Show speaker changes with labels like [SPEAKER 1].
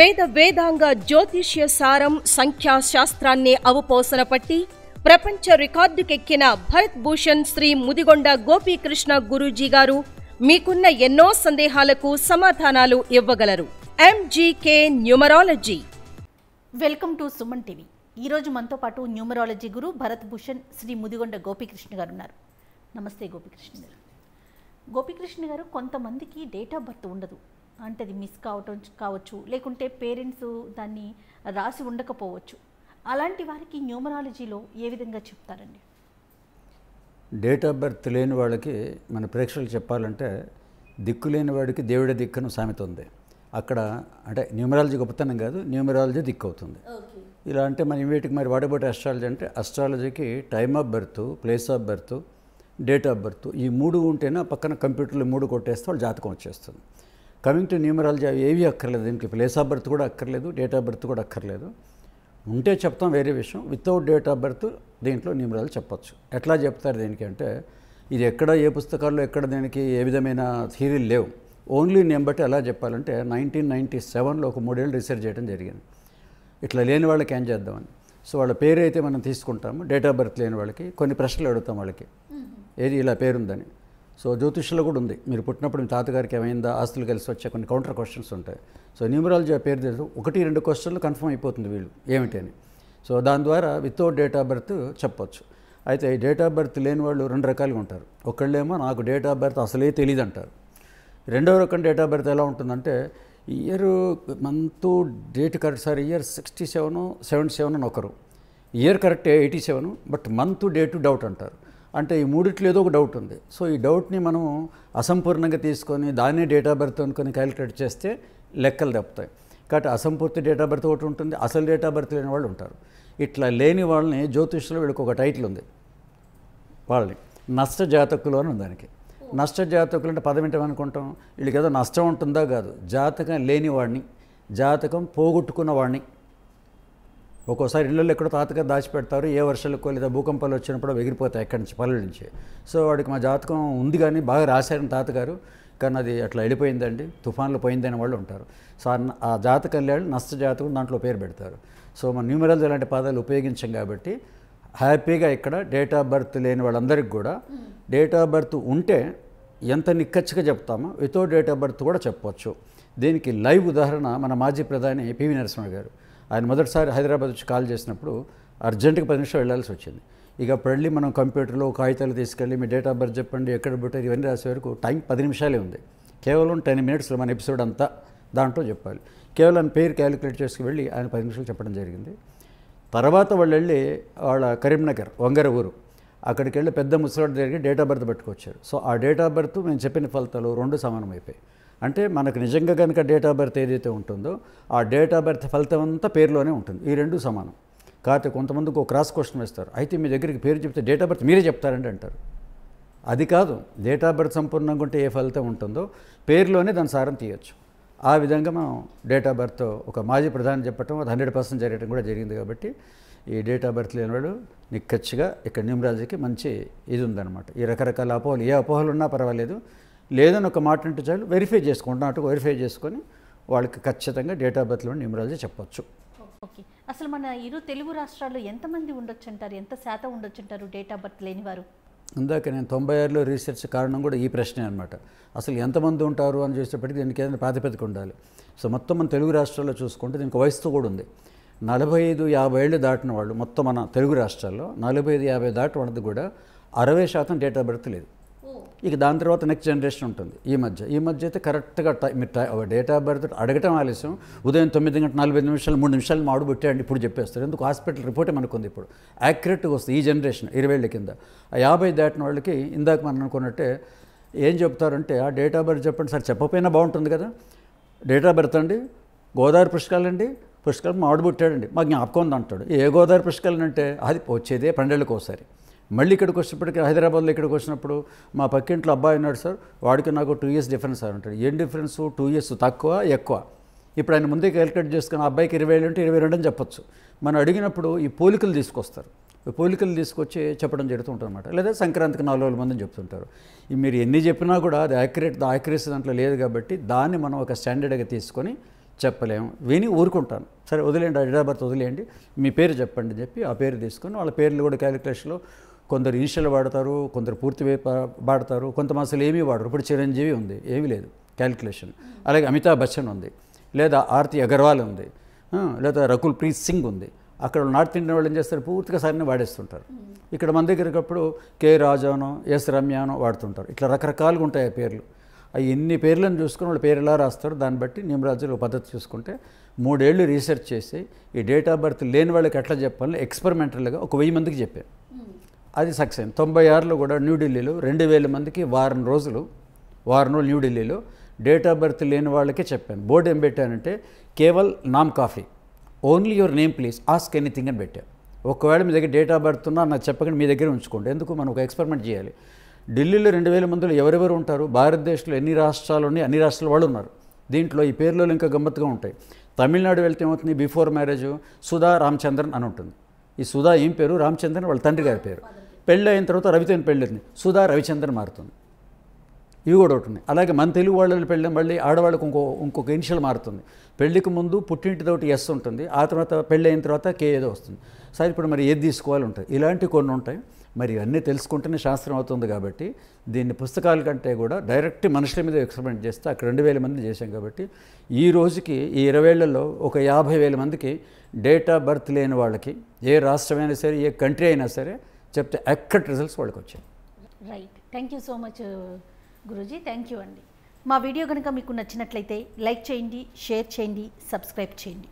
[SPEAKER 1] వేద వేదాంగ జ్యోతిష్య సారం సంఖ్యాశాస్త్రాన్ని అవపోసన పట్టి ప్రపంచ రికార్డుకెక్కిన భరత్ భూషణ్ శ్రీ ముదిగొండ గోపీకృష్ణ గురూజీ గారు మీకున్న ఎన్నో సందేహాలకు సమాధానాలు ఇవ్వగలరు MGK numerology welcome to Suman TV ఈరోజు మనతో పాటు న్యూమరాలజీ గురు భరత్ భూషణ్ శ్రీ ముదిగొండ గోపీకృష్ణ గారు ఉన్నారు నమస్తే గోపీకృష్ణ గారు గోపీకృష్ణ గారు కొంతమందికి డేట్ ఆఫ్ బర్త్ ఉండదు అంటే అది మిస్ కావటం కావచ్చు లేకుంటే పేరెంట్స్ దాన్ని రాసి ఉండకపోవచ్చు అలాంటి వారికి న్యూమరాలజీలో ఏ విధంగా చెప్తారండి
[SPEAKER 2] డేట్ ఆఫ్ బర్త్ లేని వాళ్ళకి మన ప్రేక్షకులు చెప్పాలంటే దిక్కు లేని వాడికి దేవుడే దిక్కును సామెత ఉంది అక్కడ అంటే న్యూమరాలజీ గొప్పతనం కాదు న్యూమరాలజీ దిక్కు అవుతుంది ఇలా అంటే మనం వీటికి మరి వాడబోటి అస్ట్రాలజీ అంటే అస్ట్రాలజీకి time of birth place of birth date of birth ఈ మూడు ఉంటేనే పక్కన కంప్యూటర్లు మూడు కొట్టేస్తే వాళ్ళు జాతకం వచ్చేస్తుంది కమింగ్ టు న్యూమరాలజీ అవి ఏవి అక్కర్లేదు దీనికి ప్లేస్ ఆఫ్ బర్త్ కూడా అక్కర్లేదు డేట్ ఆఫ్ బర్త్ కూడా అక్కర్లేదు ఉంటే చెప్తాం వేరే విషయం వితౌట్ డేట్ ఆఫ్ బర్త్ దీంట్లో న్యూమరాలు చెప్పచ్చు ఎట్లా చెప్తారు దీనికి అంటే ఇది ఎక్కడ ఏ పుస్తకాల్లో ఎక్కడ దీనికి ఏ విధమైన థీరీలు లేవు ఓన్లీ నేను బట్టి ఎలా చెప్పాలంటే నైన్టీన్ నైంటీ సెవెన్లో ఒక మూడేళ్ళు రీసెర్చ్ చేయడం జరిగింది ఇట్లా లేని వాళ్ళకి ఏం చేద్దామని సో వాళ్ళ పేరు అయితే మనం తీసుకుంటాము డేట్ ఆఫ్ బర్త్ లేని వాళ్ళకి కొన్ని ప్రశ్నలు అడుగుతాం వాళ్ళకి ఏది ఇలా పేరుందని సో జ్యోతిష్లో కూడా ఉంది మీరు పుట్టినప్పుడు మీ తాతగారికి ఏమైందా ఆస్తులు కలిసి వచ్చే కొన్ని కౌంటర్ క్వశ్చన్స్ ఉంటాయి సో న్యూమరాలజీ పేరు తెలుసు ఒకటి రెండు క్వశ్చన్లు కన్ఫర్మ్ అయిపోతుంది వీళ్ళు ఏమిటి అని సో దాని ద్వారా వితౌట్ డేట్ ఆఫ్ బర్త్ చెప్పొచ్చు అయితే డేట్ ఆఫ్ బర్త్ లేని వాళ్ళు రెండు రకాలుగా ఉంటారు ఒకళ్ళేమో నాకు డేట్ ఆఫ్ బర్త్ అసలే తెలియదు అంటారు రెండవ రకం డేట్ ఆఫ్ బర్త్ ఎలా ఉంటుందంటే year month date correct sir year sixty seven seventy seven అని ఒకరు year correct eighty seven but month date doubt అంటారు అంటే ఈ మూడిట్లో ఏదో ఒక డౌట్ ఉంది సో ఈ డౌట్ని మనం అసంపూర్ణంగా తీసుకొని దాన్నే ఆఫ్ బర్త్ అనుకొని క్యాలిక్యులేట్ చేస్తే లెక్కలు తప్పుతాయి కాబట్టి అసంపూర్తి డేట్ ఆఫ్ బర్త్ ఒకటి ఉంటుంది అసలు డేటా బర్త్ లేని వాళ్ళు ఉంటారు ఇట్లా లేని వాళ్ళని జ్యోతిష్లో వీళ్ళకి ఒక టైటిల్ ఉంది వాళ్ళని నష్ట జాతకులు అని ఉంది దానికి నష్ట జాతకులు అంటే పదం అనుకుంటాం వీళ్ళకి ఏదో నష్టం ఉంటుందా కాదు జాతకం లేని వాడిని జాతకం పోగొట్టుకున్న వాడిని ఒక్కోసారి ఇళ్ళల్లో ఎక్కడో తాతగా దాచిపెడతారు ఏ వర్షాలకో లేదా భూకంపాలు వచ్చినప్పుడు ఎగిరిపోతాయి ఎక్కడి నుంచి పల్లెల నుంచి సో వాడికి మా జాతకం ఉంది కానీ బాగా రాశారని తాతగారు కానీ అది అట్లా వెళ్ళిపోయిందండి తుఫాన్లు పోయిందని వాళ్ళు ఉంటారు సో ఆ జాతకం లేదు నష్ట జాతకం దాంట్లో పేరు పెడతారు సో మన న్యూమరల్స్ లాంటి పదాలు ఉపయోగించాం కాబట్టి హ్యాపీగా ఇక్కడ డేట్ ఆఫ్ బర్త్ లేని వాళ్ళందరికీ కూడా డేట్ ఆఫ్ బర్త్ ఉంటే ఎంత నిక్కచ్చిగా చెప్తామో వితౌట్ డేట్ ఆఫ్ బర్త్ కూడా చెప్పవచ్చు దీనికి లైవ్ ఉదాహరణ మన మాజీ ప్రధాని పివి నరసింహ గారు ఆయన మొదటిసారి హైదరాబాద్ వచ్చి కాల్ చేసినప్పుడు అర్జెంటుగా పది నిమిషాలు వెళ్ళాల్సి వచ్చింది ఇక అప్పుడు వెళ్ళి మనం కంప్యూటర్లో కాగితాలు తీసుకెళ్ళి మీ డేట్ ఆఫ్ బర్త్ చెప్పండి ఎక్కడ పుట్టారు ఇవన్నీ రాసే వరకు టైం పది నిమిషాలే ఉంది కేవలం టెన్ మినిట్స్లో మన ఎపిసోడ్ అంతా దాంట్లో చెప్పాలి కేవలం పేరు క్యాలిక్యులేట్ చేసుకు వెళ్ళి ఆయన పది నిమిషాలు చెప్పడం జరిగింది తర్వాత వాళ్ళు వెళ్ళి వాళ్ళ కరీంనగర్ వంగర ఊరు అక్కడికి వెళ్ళి పెద్ద ముసలాడు జరిగి డేట్ ఆఫ్ బర్త్ పెట్టుకొచ్చారు సో ఆ డేట్ ఆఫ్ బర్త్ మేము చెప్పిన ఫలితాలు రెండు సమానం అయిపోయాయి అంటే మనకు నిజంగా కనుక డేట్ ఆఫ్ బర్త్ ఏదైతే ఉంటుందో ఆ డేట్ ఆఫ్ బర్త్ ఫలితం అంతా పేరులోనే ఉంటుంది ఈ రెండు సమానం కాకపోతే కొంతమందికి ఒక క్రాస్ క్వశ్చన్ వేస్తారు అయితే మీ దగ్గరికి పేరు చెప్తే డేట్ ఆఫ్ బర్త్ మీరే చెప్తారండి అంటారు అది కాదు డేట్ ఆఫ్ బర్త్ సంపూర్ణంగా ఉంటే ఏ ఫలితం ఉంటుందో పేరులోనే దాని సారం తీయచ్చు ఆ విధంగా మనం డేట్ ఆఫ్ బర్త్ ఒక మాజీ ప్రధాని చెప్పటం అది హండ్రెడ్ పర్సెంట్ జరగడం కూడా జరిగింది కాబట్టి ఈ డేట్ ఆఫ్ బర్త్ లేనివాడు నిక్కచ్చిగా ఇక్కడ న్యూమరాలజీకి మంచి ఇది ఉందన్నమాట ఈ రకరకాల అపోహలు ఏ అపోహలు ఉన్నా పర్వాలేదు లేదని ఒక మాట అంటే చాలు వెరిఫై చేసుకోండి నాటు వెరిఫై చేసుకొని వాళ్ళకి ఖచ్చితంగా డేట్ ఆఫ్ బర్త్లో న్యూమరాలజీ చెప్పొచ్చు
[SPEAKER 1] ఓకే అసలు మన ఇరు తెలుగు రాష్ట్రాల్లో ఎంతమంది ఉండొచ్చు అంటారు ఎంత శాతం ఉండొచ్చు అంటారు డేట్ ఆఫ్ బర్త్ లేని వారు
[SPEAKER 2] ఇందాక నేను తొంభై ఆరులో రీసెర్చ్ కారణం కూడా ఈ ప్రశ్నే అనమాట అసలు ఎంతమంది ఉంటారు అని చూసేప్పటికీ దీనికి ఏదైనా ప్రాతిపదిక ఉండాలి సో మొత్తం మన తెలుగు రాష్ట్రాల్లో చూసుకుంటే దీనికి వయస్సు కూడా ఉంది నలభై ఐదు యాభై ఏళ్ళు దాటిన వాళ్ళు మొత్తం మన తెలుగు రాష్ట్రాల్లో నలభై ఐదు యాభై దాటి వాళ్ళది కూడా అరవై శాతం డేట్ ఆఫ్ బర్త్ లేదు ఇక దాని తర్వాత నెక్స్ట్ జనరేషన్ ఉంటుంది ఈ మధ్య ఈ మధ్య అయితే కరెక్ట్గా మీరు టై డేట్ ఆఫ్ బర్త్ అడగటం ఆలస్యం ఉదయం తొమ్మిది గంట నలభై నిమిషాలు మూడు నిమిషాలు మాడు పుట్టాయండి ఇప్పుడు చెప్పేస్తారు ఎందుకు హాస్పిటల్ రిపోర్ట్ మనకుంది ఇప్పుడు యాక్యురేట్గా వస్తుంది ఈ జనరేషన్ ఇరవై కింద యాభై దాటిన వాళ్ళకి ఇందాక మనం అనుకున్నట్టే ఏం చెప్తారంటే ఆ డేట్ ఆఫ్ బర్త్ చెప్పండి సార్ చెప్పకపోయినా బాగుంటుంది కదా డేట్ ఆఫ్ బర్త్ అండి గోదావరి పుష్కాలండి పుష్కరం మాడు పుట్టాడండి మా జ్ఞాపకం ఉంది అంటాడు ఏ గోదావరి పుష్కరం అంటే అది వచ్చేదే పండేళ్ళకోసారి ఒకసారి మళ్ళీ ఇక్కడికి వచ్చినప్పటికీ హైదరాబాద్లో ఇక్కడికి వచ్చినప్పుడు మా పక్కింట్లో అబ్బాయి ఉన్నాడు సార్ వాడికి నాకు టూ ఇయర్స్ డిఫరెన్స్ సార్ అంటాడు ఏం డిఫరెన్స్ టూ ఇయర్స్ తక్కువ ఎక్కువ ఇప్పుడు ఆయన ముందే క్యాలిక్యులేట్ చేసుకుని అబ్బాయికి ఇరవై ఏళ్ళు అంటే ఇరవై రెండు అని చెప్పొచ్చు మనం అడిగినప్పుడు ఈ పోలికలు తీసుకొస్తారు పోలికలు తీసుకొచ్చి చెప్పడం జరుగుతుంటుంది అనమాట లేదా సంక్రాంతికి నాలుగు వేల మందిని చెప్తుంటారు మీరు ఎన్ని చెప్పినా కూడా అది యాక్యురేట్ యాక్యురసీ దాంట్లో లేదు కాబట్టి దాన్ని మనం ఒక స్టాండర్డ్గా తీసుకొని చెప్పలేము విని ఊరుకుంటాను సరే వదిలేండి హైదరాబాద్ వదిలేయండి మీ పేరు చెప్పండి చెప్పి ఆ పేరు తీసుకొని వాళ్ళ పేర్లు కూడా క్యాలిక్యులేషన్లో కొందరు ఇనిషియల్ వాడతారు కొందరు పూర్తి వాడతారు కొంతమంది అసలు ఏమీ వాడరు ఇప్పుడు చిరంజీవి ఉంది ఏమీ లేదు క్యాల్కులేషన్ అలాగే అమితాబ్ బచ్చన్ ఉంది లేదా ఆర్తి అగర్వాల్ ఉంది లేదా రకుల్ ప్రీత్ సింగ్ ఉంది అక్కడ నార్త్ ఇండియన్ వాళ్ళు ఏం చేస్తారు పూర్తిగా సరైన వాడేస్తుంటారు ఇక్కడ మన దగ్గరకప్పుడు కే రాజానో ఎస్ రమ్యానో వాడుతుంటారు ఇట్లా రకరకాలుగా ఉంటాయి ఆ పేర్లు అవి ఎన్ని పేర్లను చూసుకుని వాళ్ళు పేరు ఎలా రాస్తారు దాన్ని బట్టి నిమరాజులు పద్ధతి చూసుకుంటే మూడేళ్ళు రీసెర్చ్ చేసి ఈ డేట్ ఆఫ్ బర్త్ లేని వాళ్ళకి ఎట్లా చెప్పాలని ఎక్స్పెరిమెంటల్గా ఒక వెయ్యి మందికి చెప్పాను అది సక్సెస్ తొంభై ఆరులో కూడా న్యూఢిల్లీలో రెండు వేల మందికి వారం రోజులు వారం రోజులు న్యూఢిల్లీలో డేట్ ఆఫ్ బర్త్ లేని వాళ్ళకే చెప్పాను బోర్డు ఏం పెట్టానంటే కేవల్ నామ్ కాఫీ only your name please ask anything అని పెట్టాను ఒకవేళ మీ దగ్గర డేట్ ఆఫ్ బర్త్ ఉన్నా నాకు చెప్పకండి మీ దగ్గర ఉంచుకోండి ఎందుకు మనం ఒక ఎక్స్పెరిమెంట్ చేయాలి ఢిల్లీలో రెండు వేల మందిలో ఎవరెవరు ఉంటారు భారతదేశంలో ఎన్ని రాష్ట్రాలు ఉన్నాయి అన్ని రాష్ట్రాల వాళ్ళు ఉన్నారు దీంట్లో ఈ పేర్లలో ఇంకా గమ్మత్తుగా ఉంటాయి తమిళనాడు వెళ్తే ఏమవుతుంది బిఫోర్ మ్యారేజ్ సుధా రామచంద్రన్ అని ఉంటుంది ఈ సుధా ఏం పేరు రామచంద్రన్ వాళ్ళ తండ్రి గారి పేరు పెళ్ళి అయిన తర్వాత రవితో పెళ్ళింది సుధా రవిచంద్రన్ మారుతుంది ఇవి కూడా ఒకటి ఉన్నాయి అలాగే మన తెలుగు వాళ్ళని పెళ్ళి మళ్ళీ ఆడవాళ్ళకు ఇంకో ఇంకొక ఇనిషియల్ మారుతుంది పెళ్లికి ముందు పుట్టింటితోటి ఎస్ ఉంటుంది ఆ తర్వాత పెళ్ళి అయిన తర్వాత కే ఏదో వస్తుంది సరే ఇప్పుడు మరి ఏది తీసుకోవాలి ఉంటుంది ఇలాంటివి కొన్ని ఉంటాయి మరి ఇవన్నీ తెలుసుకుంటేనే శాస్త్రం అవుతుంది కాబట్టి దీన్ని పుస్తకాల కంటే కూడా డైరెక్ట్ మనుషుల మీద ఎక్స్పెరిమెంట్ చేస్తే అక్కడ రెండు వేల మంది చేశాం కాబట్టి ఈ రోజుకి ఈ ఇరవేళ్లలో ఒక యాభై వేల మందికి డేట్ ఆఫ్ బర్త్ లేని వాళ్ళకి ఏ రాష్ట్రమైనా సరే ఏ కంట్రీ అయినా సరే చెప్తే అక్కడ రిజల్ట్స్ వాళ్ళకి వచ్చాయి
[SPEAKER 1] right thank you so much guruji thank you అండి మా వీడియో కనుక మీకు నచ్చినట్లయితే లైక్ చేయండి షేర్ చేయండి సబ్స్క్రైబ్ చేయండి